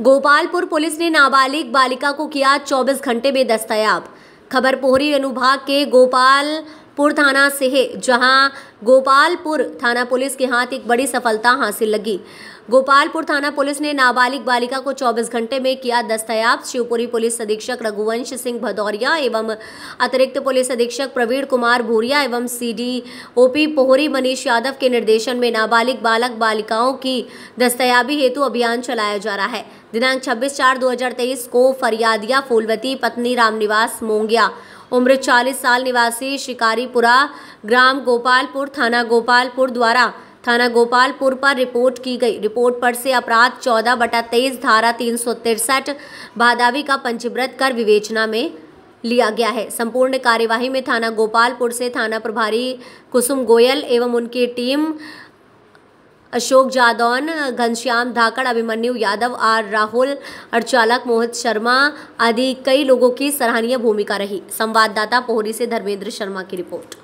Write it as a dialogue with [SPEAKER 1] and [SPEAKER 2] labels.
[SPEAKER 1] Gopalpur police ने नाबालिग बालिका को किया 24 घंटे में दस्तयाब खबर पोहरी अनुभाग के गोपाल पुर थाना से है जहां गोपालपुर थाना पुलिस के हाथ एक बड़ी सफलता हासिल लगी गोपालपुर थाना पुलिस ने नाबालिग बालिका को 24 घंटे में किया दस्तयाब शिवपुरी पुलिस अधीक्षक रघुवंश सिंह भदौरिया एवं अतिरिक्त पुलिस अधीक्षक प्रवीण कुमार भूरिया एवं सीडी ओपी पोहरी मनीष यादव के निर्देशन में नाबालिग बालक बालिकाओं की दस्तयाबी हेतु अभियान चलाया जा रहा है दिनांक छब्बीस चार दो को फरियादिया फूलवती पत्नी रामनिवास मोंगिया उम्र 40 साल निवासी शिकारीपुरा ग्राम गोपालपुर थाना गोपालपुर द्वारा थाना गोपालपुर पर रिपोर्ट की गई रिपोर्ट पर से अपराध चौदह बटा तेईस धारा तीन सौ तिरसठ भादावी का पंजीव्रत कर विवेचना में लिया गया है संपूर्ण कार्यवाही में थाना गोपालपुर से थाना प्रभारी कुसुम गोयल एवं उनकी टीम अशोक जादौन घनश्याम धाकड़ अभिमन्यु यादव आर राहुल अर्चालक मोहित शर्मा आदि कई लोगों की सराहनीय भूमिका रही संवाददाता पोहरी से धर्मेंद्र शर्मा की रिपोर्ट